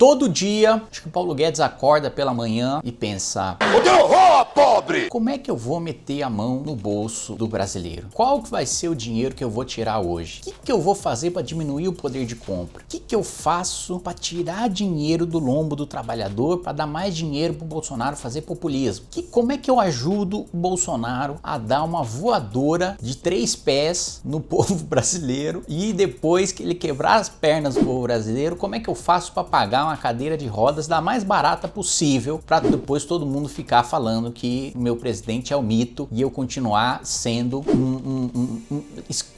Todo dia, acho que o Paulo Guedes acorda pela manhã e pensa. É pobre. Como é que eu vou meter a mão no bolso do brasileiro? Qual vai ser o dinheiro que eu vou tirar hoje? O que, que eu vou fazer para diminuir o poder de compra? O que, que eu faço para tirar dinheiro do lombo do trabalhador para dar mais dinheiro para o Bolsonaro fazer populismo? Que, como é que eu ajudo o Bolsonaro a dar uma voadora de três pés no povo brasileiro e depois que ele quebrar as pernas do povo brasileiro, como é que eu faço para pagar uma cadeira de rodas da mais barata possível para depois todo mundo ficar falando que que o meu presidente é o mito e eu continuar sendo um, um, um, um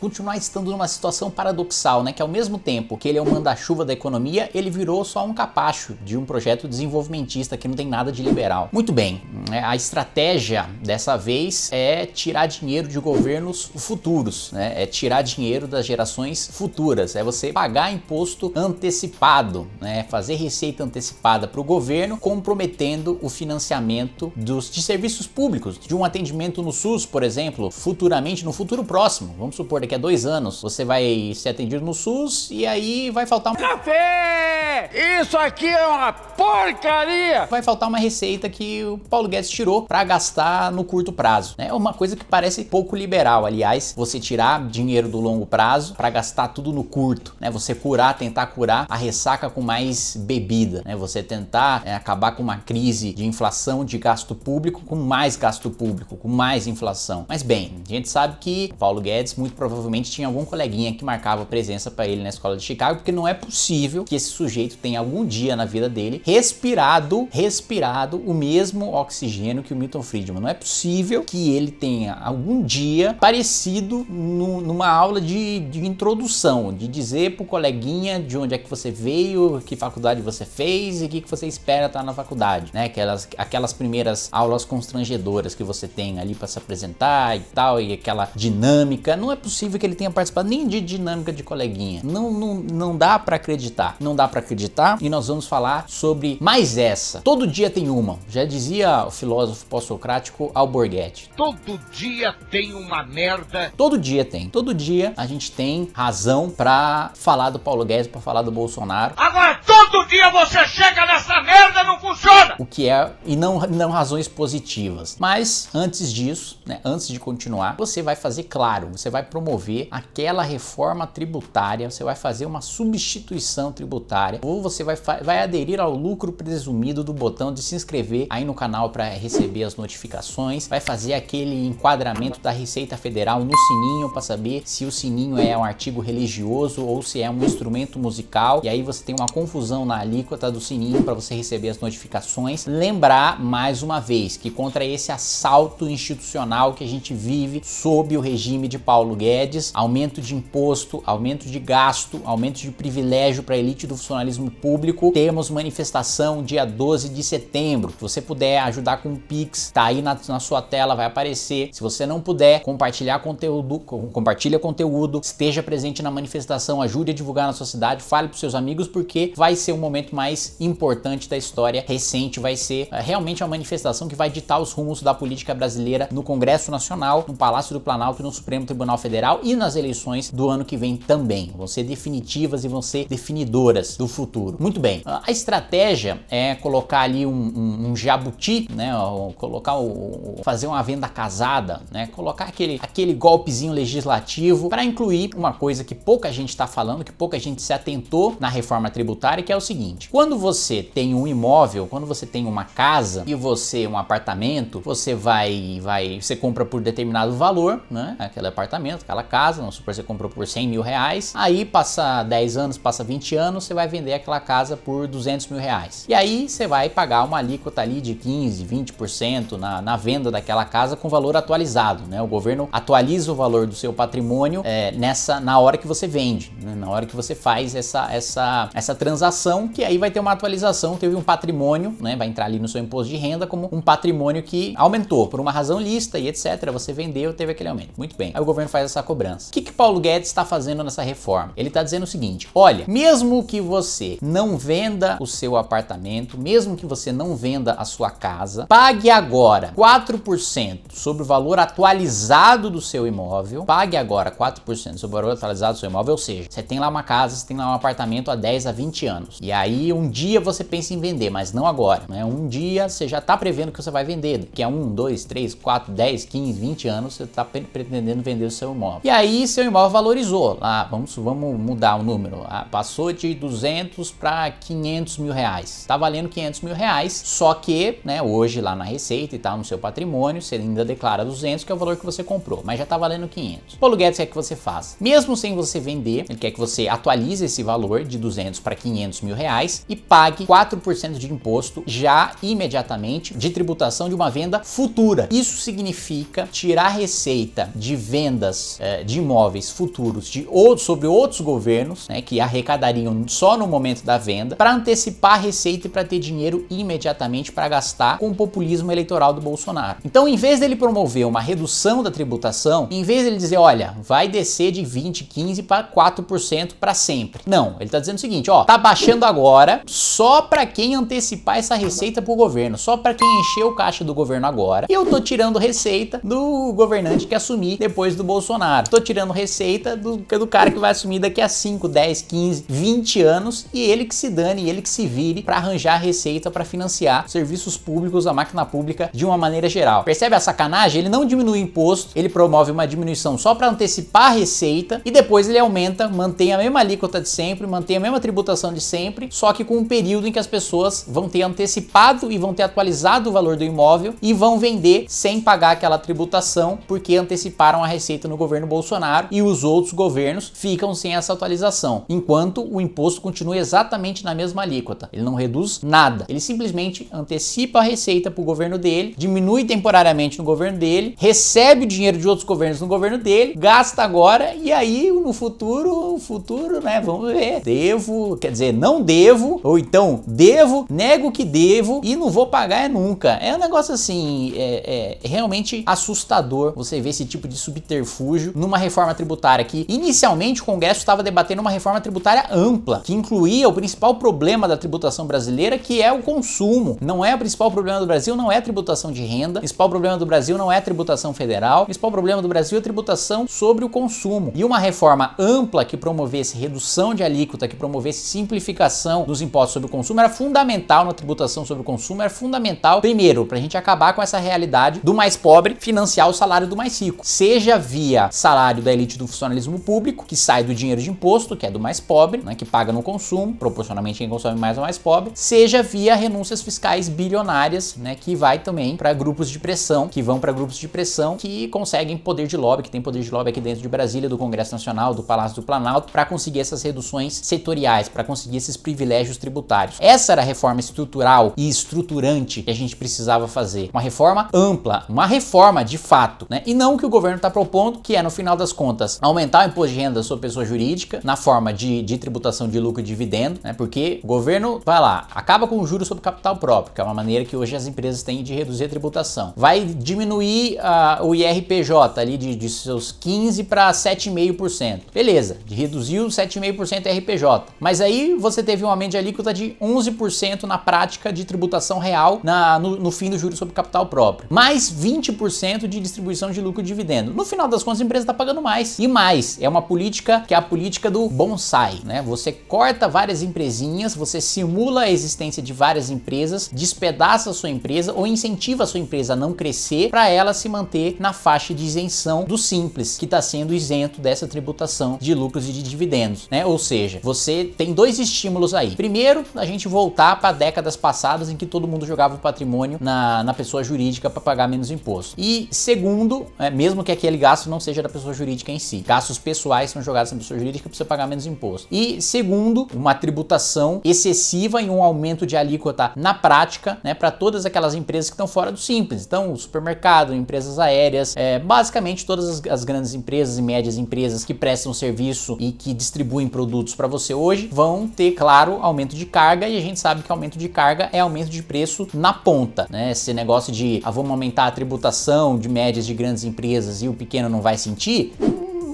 continuar estando numa situação paradoxal, né? Que ao mesmo tempo que ele é o manda-chuva da economia, ele virou só um capacho de um projeto desenvolvimentista que não tem nada de liberal. Muito bem, né? a estratégia dessa vez é tirar dinheiro de governos futuros, né? É tirar dinheiro das gerações futuras, é você pagar imposto antecipado, né? Fazer receita antecipada para o governo, comprometendo o financiamento dos de serviços públicos, de um atendimento no SUS, por exemplo, futuramente, no futuro próximo, vamos supor daqui a dois anos, você vai ser atendido no SUS e aí vai faltar um café. Isso aqui é uma porcaria. Vai faltar uma receita que o Paulo Guedes tirou para gastar no curto prazo, né? É uma coisa que parece pouco liberal, aliás, você tirar dinheiro do longo prazo para gastar tudo no curto, né? Você curar, tentar curar a ressaca com mais bebida, né? Você tentar é, acabar com uma crise de inflação, de gasto público com mais gasto público, com mais inflação. Mas bem, a gente sabe que Paulo Guedes muito provavelmente tinha algum coleguinha que marcava presença para ele na escola de Chicago, porque não é possível que esse sujeito tenha algum dia na vida dele respirado, respirado o mesmo oxigênio que o Milton Friedman. Não é possível que ele tenha algum dia parecido no, numa aula de, de introdução, de dizer pro coleguinha de onde é que você veio, que faculdade você fez e o que, que você espera estar na faculdade, né? Aquelas, aquelas primeiras aulas constrangedoras que você tem ali para se apresentar e tal, e aquela dinâmica. Não é possível que ele tenha participado nem de dinâmica de coleguinha. Não, não, não dá para acreditar. Não dá para acreditar. E nós vamos falar sobre mais essa. Todo dia tem uma. Já dizia o filósofo pós-socrático Alborguete. Todo dia tem uma merda. Todo dia tem. Todo dia a gente tem razão para falar do Paulo Guedes, para falar do Bolsonaro. Agora todo dia você chega nessa merda, não funciona! O que é, e não, não razões positivas. Mas antes disso, né, antes de continuar, você vai fazer claro, você vai promover aquela reforma tributária, você vai fazer uma substituição tributária, ou você vai, vai aderir ao lucro presumido do botão de se inscrever aí no canal para receber as notificações, vai fazer aquele enquadramento da Receita Federal no sininho para saber se o sininho é um artigo religioso ou se é um instrumento musical, e aí você tem uma confusão na alíquota do sininho para você receber as notificações. Lembrar mais uma vez que contra esse assalto institucional que a gente vive sob o regime de Paulo Guedes, aumento de imposto, aumento de gasto, aumento de privilégio para a elite do funcionalismo público, temos manifestação dia 12 de setembro. Se você puder ajudar com o Pix, tá aí na, na sua tela, vai aparecer. Se você não puder compartilhar conteúdo, compartilha conteúdo, esteja presente na manifestação, ajude a divulgar na sua cidade, fale para seus amigos porque vai ser um momento momento mais importante da história recente, vai ser eh, realmente uma manifestação que vai ditar os rumos da política brasileira no Congresso Nacional, no Palácio do Planalto, e no Supremo Tribunal Federal e nas eleições do ano que vem também. Vão ser definitivas e vão ser definidoras do futuro. Muito bem, a estratégia é colocar ali um, um, um jabuti, né? colocar o, fazer uma venda casada, né? Colocar aquele, aquele golpezinho legislativo para incluir uma coisa que pouca gente está falando, que pouca gente se atentou na reforma tributária, que é o seguinte seguinte: quando você tem um imóvel, quando você tem uma casa e você um apartamento, você vai, vai, você compra por determinado valor, né? Aquele apartamento, aquela casa, vamos supor você comprou por 100 mil reais, aí passa 10 anos, passa 20 anos, você vai vender aquela casa por 200 mil reais. E aí você vai pagar uma alíquota ali de 15, 20% na, na venda daquela casa com valor atualizado, né? O governo atualiza o valor do seu patrimônio é, nessa na hora que você vende, né? na hora que você faz essa, essa, essa transação que aí vai ter uma atualização, teve um patrimônio, né? Vai entrar ali no seu imposto de renda como um patrimônio que aumentou por uma razão lista e etc. Você vendeu, teve aquele aumento. Muito bem. Aí o governo faz essa cobrança. O que, que Paulo Guedes está fazendo nessa reforma? Ele está dizendo o seguinte: olha, mesmo que você não venda o seu apartamento, mesmo que você não venda a sua casa, pague agora 4% sobre o valor atualizado do seu imóvel. Pague agora 4% sobre o valor atualizado do seu imóvel, ou seja, você tem lá uma casa, você tem lá um apartamento há 10 a 20 anos. E e aí um dia você pensa em vender, mas não agora. Né? Um dia você já está prevendo que você vai vender. Daqui a é um, dois, três, quatro, dez, quinze, vinte anos você está pretendendo vender o seu imóvel. E aí seu imóvel valorizou. Ah, vamos, vamos mudar o número. Ah, passou de 200 para 500 mil reais. Está valendo 500 mil reais, só que né, hoje lá na Receita e tal, no seu patrimônio, você ainda declara 200, que é o valor que você comprou, mas já está valendo 500. O Guedes quer é que você faça. Mesmo sem você vender, ele quer que você atualize esse valor de 200 para 500 mil reais reais e pague 4% de imposto já imediatamente de tributação de uma venda futura. Isso significa tirar receita de vendas eh, de imóveis futuros de outros, sobre outros governos, né, que arrecadariam só no momento da venda, para antecipar a receita e para ter dinheiro imediatamente para gastar com o populismo eleitoral do Bolsonaro. Então, em vez dele promover uma redução da tributação, em vez dele dizer, olha, vai descer de 20, 15 para 4% para sempre. Não, ele está dizendo o seguinte, ó, tá baixando a agora só para quem antecipar essa receita pro governo, só para quem encher o caixa do governo agora. E eu tô tirando receita do governante que assumir depois do Bolsonaro. Tô tirando receita do, do cara que vai assumir daqui a 5, 10, 15, 20 anos e ele que se dane, ele que se vire para arranjar receita para financiar serviços públicos, a máquina pública de uma maneira geral. Percebe a sacanagem? Ele não diminui o imposto, ele promove uma diminuição só para antecipar a receita e depois ele aumenta, mantém a mesma alíquota de sempre, mantém a mesma tributação de sempre sempre, só que com um período em que as pessoas vão ter antecipado e vão ter atualizado o valor do imóvel e vão vender sem pagar aquela tributação, porque anteciparam a receita no governo Bolsonaro e os outros governos ficam sem essa atualização, enquanto o imposto continua exatamente na mesma alíquota. Ele não reduz nada, ele simplesmente antecipa a receita para o governo dele, diminui temporariamente no governo dele, recebe o dinheiro de outros governos no governo dele, gasta agora e aí no futuro, o futuro, né? Vamos ver. Devo, quer dizer, não devo devo, ou então devo, nego que devo e não vou pagar é nunca. É um negócio assim, é, é realmente assustador você ver esse tipo de subterfúgio numa reforma tributária que inicialmente o Congresso estava debatendo uma reforma tributária ampla, que incluía o principal problema da tributação brasileira, que é o consumo. Não é o principal problema do Brasil, não é a tributação de renda. O principal problema do Brasil não é a tributação federal. O principal problema do Brasil é a tributação sobre o consumo. E uma reforma ampla que promovesse redução de alíquota, que promovesse simplificação tributação dos impostos sobre o consumo era fundamental, na tributação sobre o consumo era fundamental, primeiro, para a gente acabar com essa realidade do mais pobre financiar o salário do mais rico, seja via salário da elite do funcionalismo público, que sai do dinheiro de imposto, que é do mais pobre, né, que paga no consumo, proporcionalmente quem consome mais é o mais pobre, seja via renúncias fiscais bilionárias, né, que vai também para grupos de pressão, que vão para grupos de pressão que conseguem poder de lobby, que tem poder de lobby aqui dentro de Brasília, do Congresso Nacional, do Palácio do Planalto, para conseguir essas reduções setoriais, para conseguir esses privilégios tributários. Essa era a reforma estrutural e estruturante que a gente precisava fazer. Uma reforma ampla, uma reforma de fato, né? E não o que o governo está propondo, que é, no final das contas, aumentar o imposto de renda sobre pessoa jurídica na forma de, de tributação de lucro e dividendo, né? Porque o governo vai lá, acaba com o juros sobre capital próprio, que é uma maneira que hoje as empresas têm de reduzir a tributação. Vai diminuir uh, o IRPJ ali de, de seus 15% para 7,5%. Beleza, reduziu 7,5% IRPJ. Mas aí você tem teve uma média alíquota de 11% na prática de tributação real na, no, no, fim do juros sobre capital próprio, mais 20% de distribuição de lucro e dividendo. No final das contas, a empresa está pagando mais. E mais, é uma política que é a política do bonsai, né? Você corta várias empresinhas, você simula a existência de várias empresas, despedaça a sua empresa ou incentiva a sua empresa a não crescer para ela se manter na faixa de isenção do simples, que está sendo isento dessa tributação de lucros e de dividendos, né? Ou seja, você tem dois estímulos aí. Primeiro, a gente voltar para décadas passadas em que todo mundo jogava o patrimônio na, na pessoa jurídica para pagar menos imposto. E segundo, é, mesmo que aquele gasto não seja da pessoa jurídica em si, gastos pessoais são jogados na pessoa jurídica para você pagar menos imposto. E segundo, uma tributação excessiva e um aumento de alíquota na prática, né, para todas aquelas empresas que estão fora do simples. Então, o supermercado, empresas aéreas, é, basicamente todas as, as grandes empresas e médias empresas que prestam serviço e que distribuem produtos para você hoje vão ter, claro, claro, aumento de carga e a gente sabe que aumento de carga é aumento de preço na ponta, né? Esse negócio de ah, vamos aumentar a tributação de médias de grandes empresas e o pequeno não vai sentir,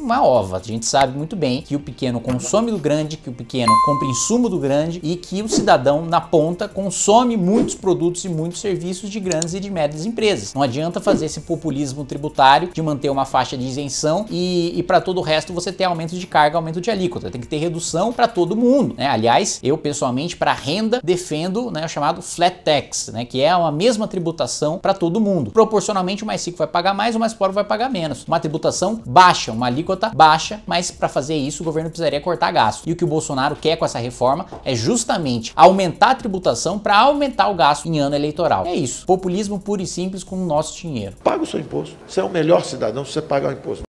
uma ova. A gente sabe muito bem que o pequeno consome do grande, que o pequeno compra insumo do grande e que o cidadão na ponta consome muitos produtos e muitos serviços de grandes e de médias empresas. Não adianta fazer esse populismo tributário de manter uma faixa de isenção e, e para todo o resto você ter aumento de carga, aumento de alíquota. Tem que ter redução para todo mundo. Né? Aliás, eu pessoalmente para renda defendo né, o chamado flat tax, né, que é uma mesma tributação para todo mundo. Proporcionalmente o mais rico vai pagar mais, o mais pobre vai pagar menos. Uma tributação baixa, uma alíquota baixa, mas para fazer isso o governo precisaria cortar gasto. E o que o Bolsonaro quer com essa reforma é justamente aumentar a tributação para aumentar o gasto em ano eleitoral. É isso, populismo puro e simples com o nosso dinheiro. Paga o seu imposto. Você é o melhor cidadão se você pagar o imposto.